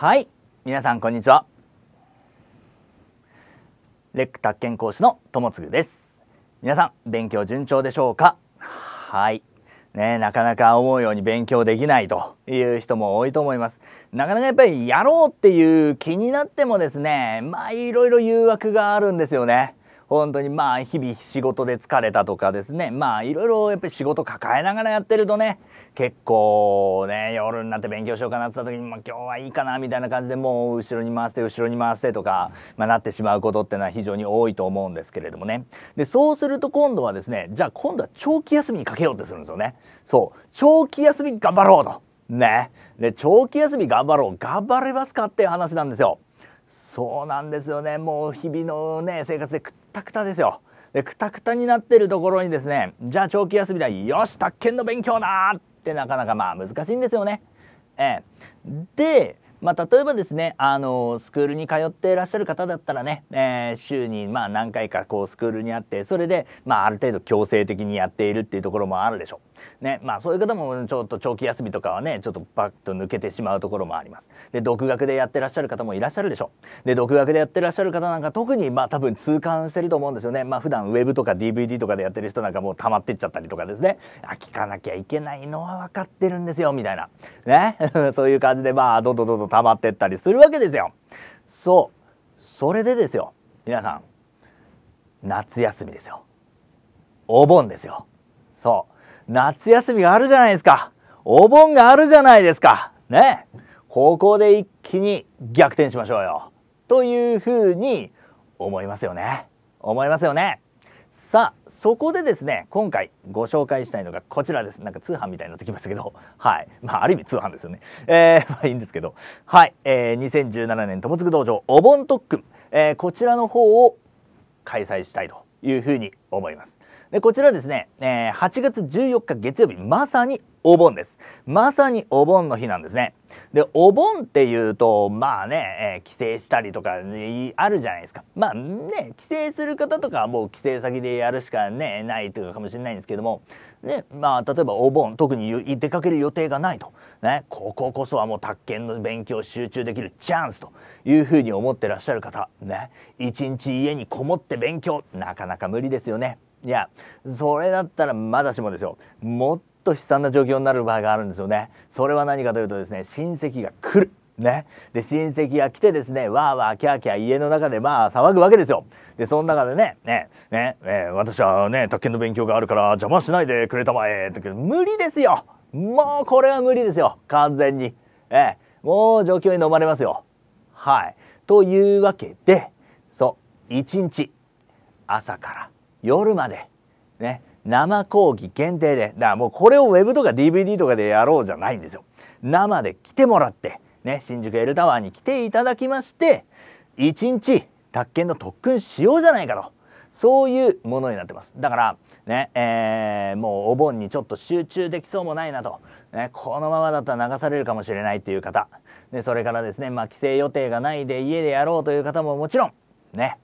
はい皆さんこんにちはレック宅建講師の友もです皆さん勉強順調でしょうかはいね、なかなか思うように勉強できないという人も多いと思います。なかなかやっぱりやろうっていう気になってもですね、まあいろいろ誘惑があるんですよね。本当にまあ日々仕事で疲れたとかですねまあいろいろやっぱり仕事抱えながらやってるとね結構ね夜になって勉強しようかなって言った時に、まあ、今日はいいかなみたいな感じでもう後ろに回して後ろに回してとか、まあ、なってしまうことってのは非常に多いと思うんですけれどもねでそうすると今度はですねじゃあ今度は長期休みにかけようってするんですよねそう長期休み頑張ろうとねで長期休み頑張ろう頑張れますかっていう話なんですよそうなんですよねもう日々のね生活でくっったくたですよ。で、クタクタになってるところにですね、じゃあ長期休みだ、よし、宅建の勉強だってなかなかまあ難しいんですよね。えー、で、まあ、例えばですね、あのー、スクールに通っていらっしゃる方だったらね、えー、週にまあ何回かこうスクールにあってそれで、まあ、ある程度強制的にやっているっていうところもあるでしょう。ねまあそういう方もちょっと長期休みとかはねちょっとパッと抜けてしまうところもありますで独学でやってらっしゃる方もいらっしゃるでしょうで独学でやってらっしゃる方なんか特にまあ多分痛感してると思うんですよねまあ普段ウェブとか DVD とかでやってる人なんかもう溜まってっちゃったりとかですねあ聞かなきゃいけないのは分かってるんですよみたいなね そういう感じでまあどんどんどんどん溜まってったりするわけですよそうそれでですよ皆さん夏休みですよお盆ですよそう夏休みがあるじゃないですか。お盆があるじゃないですか。ね。ここで一気に逆転しましょうよ。というふうに思いますよね。思いますよね。さあ、そこでですね、今回ご紹介したいのがこちらです。なんか通販みたいになってきましたけど、はい。まあ、ある意味通販ですよね。えー、まあいいんですけど、はい。えー、2017年ともつく道場お盆特訓、えー、こちらの方を開催したいというふうに思います。でこちらですね、えー、8月14日月曜日、まさにお盆です。まさにお盆の日なんですね。で、お盆っていうと、まあね、えー、帰省したりとか、あるじゃないですか。まあね、帰省する方とかはもう帰省先でやるしかね、ないというかもしれないんですけども、ね、まあ例えばお盆、特に出かける予定がないと。ね、こここそはもう宅建の勉強集中できるチャンスというふうに思ってらっしゃる方、ね、一日家にこもって勉強、なかなか無理ですよね。いやそれだったらまだしもですよもっと悲惨な状況になる場合があるんですよねそれは何かというとですね親戚が来るね、で親戚が来てですねわーわーキャーキャー家の中でまあ騒ぐわけですよでその中でね「ねね、ね私はね宅建の勉強があるから邪魔しないでくれたまえ」だけど無理ですよもうこれは無理ですよ完全に、えもう状況に飲まれますよはいというわけでそう一日朝から夜まで、ね、生講義限定でだからもうこれを Web とか DVD とかでやろうじゃないんですよ生で来てもらって、ね、新宿エルタワーに来ていただきまして1日宅建の特訓しようじゃないかとそういうものになってますだからね、えー、もうお盆にちょっと集中できそうもないなと、ね、このままだったら流されるかもしれないっていう方でそれからですね、まあ、帰省予定がないで家でやろうという方ももちろんね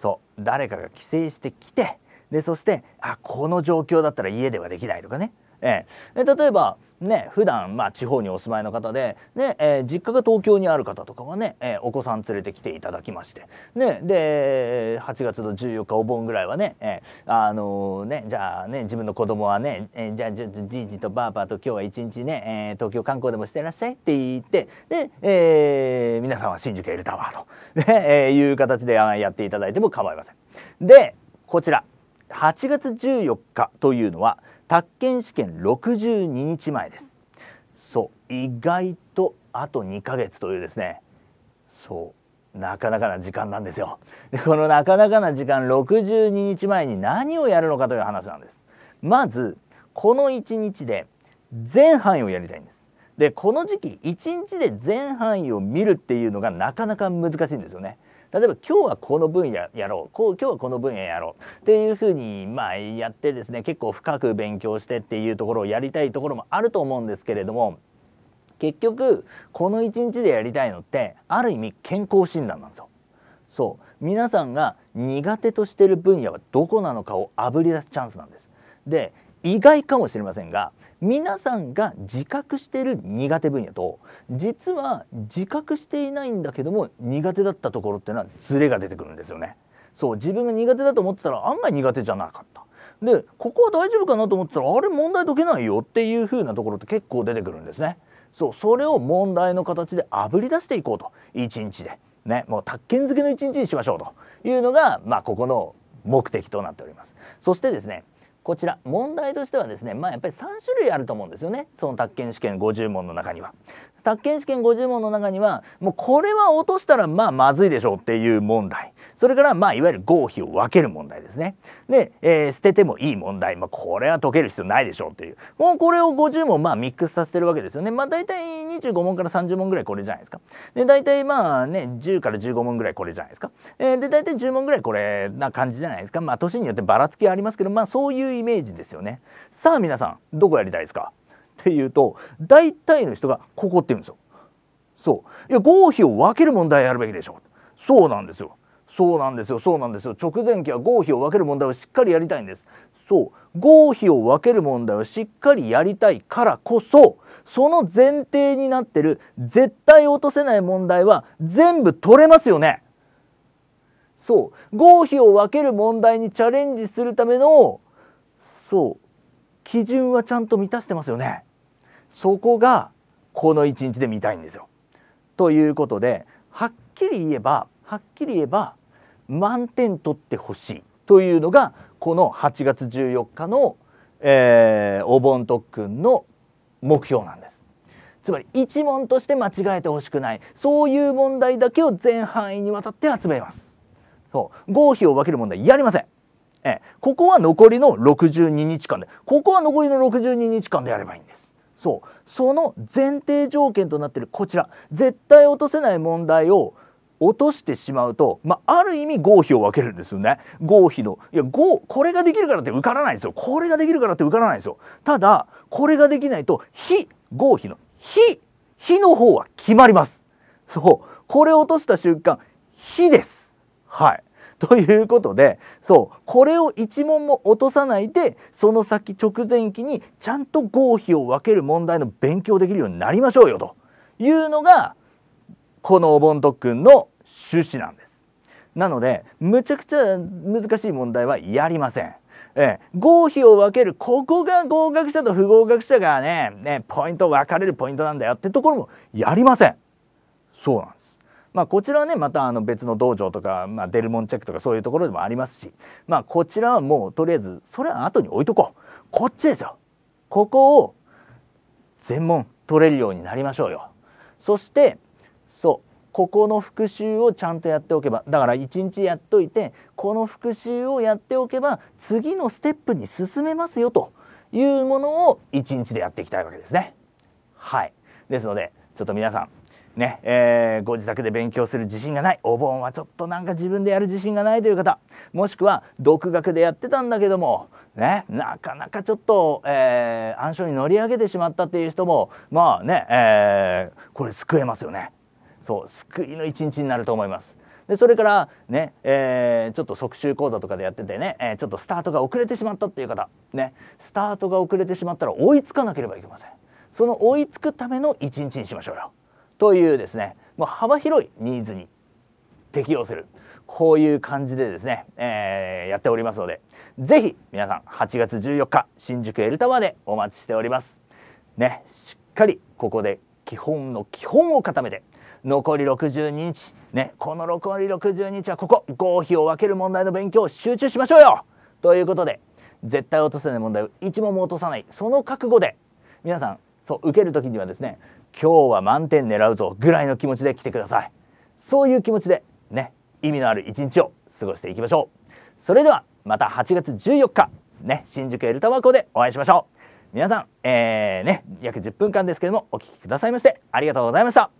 そう誰かが帰省してきてでそしてあこの状況だったら家ではできないとかねええ、例えばね普段まあ地方にお住まいの方で、ねえー、実家が東京にある方とかはね、えー、お子さん連れてきていただきまして、ね、で8月の14日お盆ぐらいはね,、えー、あのー、ねじゃあね自分の子供はね、えー、じゃあじじいじとばあばと今日は一日ね、えー、東京観光でもしてらっしゃいって言ってで、えー、皆さんは新宿エルタワーと、ねえー、いう形でやっていただいても構いません。でこちら8月14日というのは「宅建試験62日前ですそう意外とあと2ヶ月というですねそうなかなかな時間なんですよでこのなかなかな時間62日前に何をやるのかという話なんですまずこの1日で全範囲をやりたいんですでこの時期1日で全範囲を見るっていうのがなかなか難しいんですよね例えば今日はこの分野やろうこう今日はこの分野やろうっていうふうにまあやってですね結構深く勉強してっていうところをやりたいところもあると思うんですけれども結局この一日でやりたいのってある意味健康診断なんですよ。そう皆さんが苦手としてる分野はどこなのかをあぶり出すチャンスなんです。で意外かもしれませんが皆さんが自覚している苦手分野と実は自覚していないんだけども苦手だったところっていうのはズレが出てくるんですよね。そう自分が苦手だと思ってたら案外苦手じゃなかった。でここは大丈夫かなと思ってたらあれ問題解けないよっていう風なところって結構出てくるんですね。そうそれを問題の形であぶり出していこうと一日で。ね、もう宅建漬けの一日にしましょうというのが、まあ、ここの目的となっております。そしてですねこちら問題としてはですねまあやっぱり3種類あると思うんですよねその宅建試験50問の中には。宅建試験50問の中にはもうこれは落としたらまあまずいでしょうっていう問題それからまあいわゆる合否を分ける問題ですねで、えー、捨ててもいい問題、まあ、これは解ける必要ないでしょうっていうもうこれを50問まあミックスさせてるわけですよねまあ大体25問から30問ぐらいこれじゃないですかで大体まあね10から15問ぐらいこれじゃないですか、えー、で大体10問ぐらいこれな感じじゃないですかまあ年によってばらつきはありますけどまあそういうイメージですよねさあ皆さんどこやりたいですかっていうと大体の人がここって言うんですよ。そういや合否を分ける問題やるべきでしょうそうなんですよそうなんですよそうなんですよ直前期は合否を分ける問題をしっかりやりたいんですそう合否を分ける問題をしっかりやりたいからこそその前提になってる絶対落とせない問題は全部取れますよねそう合否を分ける問題にチャレンジするためのそう基準はちゃんと満たしてますよねそこがこの一日で見たいんですよ。ということではっきり言えばはっきり言えば満点取ってほしいというのがこの8月14日の、えー、お盆特訓の目標なんです。つまり一問として間違えてほしくないそういう問題だけを全範囲にわたって集めます。そう合否を分ける問題やりません。ええ、ここは残りの62日間でここは残りの62日間でやればいいんです。そうその前提条件となってるこちら絶対落とせない問題を落としてしまうと、まあ、ある意味合否を分けるんですよね合否のいや合これができるからって受からないですよこれができるからって受からないですよただこれができないと非合否の非非の方は決まりますそうこれを落とした瞬間非ですはい ということでそうこれを1問も落とさないでその先直前期にちゃんと合否を分ける問題の勉強できるようになりましょうよというのがこのお盆特訓の趣旨なんです。なのでむちゃくちゃ難しい問題はやりません。ええ、合否を分けるここが合格者と不合格者がねねポイント分かれるポイントなんだよってところもやりません。そうなんまあ、こちらはねまたあの別の道場とか、まあ、デルモンチェックとかそういうところでもありますし、まあ、こちらはもうとりあえずそれは後に置いとこうこっちですよここを全問取れるようになりましょうよそしてそうここの復習をちゃんとやっておけばだから一日やっといてこの復習をやっておけば次のステップに進めますよというものを一日でやっていきたいわけですね。はいですのでちょっと皆さんね、えー、ご自宅で勉強する自信がない、お盆はちょっとなんか自分でやる自信がないという方、もしくは独学でやってたんだけども、ね、なかなかちょっと、えー、暗証に乗り上げてしまったっていう人も、まあね、えー、これ救えますよね。そう、救いの一日になると思います。でそれからね、えー、ちょっと即習講座とかでやっててね、えー、ちょっとスタートが遅れてしまったっていう方、ね、スタートが遅れてしまったら追いつかなければいけません。その追いつくための一日にしましょうよ。というですねもう幅広いニーズに適用するこういう感じでですね、えー、やっておりますので是非皆さん8月14日新宿エルタワーでお待ちしております。ねしっかりここで基本の基本を固めて残り62日ねこの残り60日はここ合否を分ける問題の勉強を集中しましょうよということで絶対落とせない問題を一問も落とさないその覚悟で皆さんそう受ける時にはですね今日は満点狙うぞぐらいの気持ちで来てくださいそういう気持ちでね意味のある一日を過ごしていきましょうそれではまた8月14日ね新宿エルタワーコでお会いしましょう皆さん、えーね、約10分間ですけどもお聴きくださいましてありがとうございました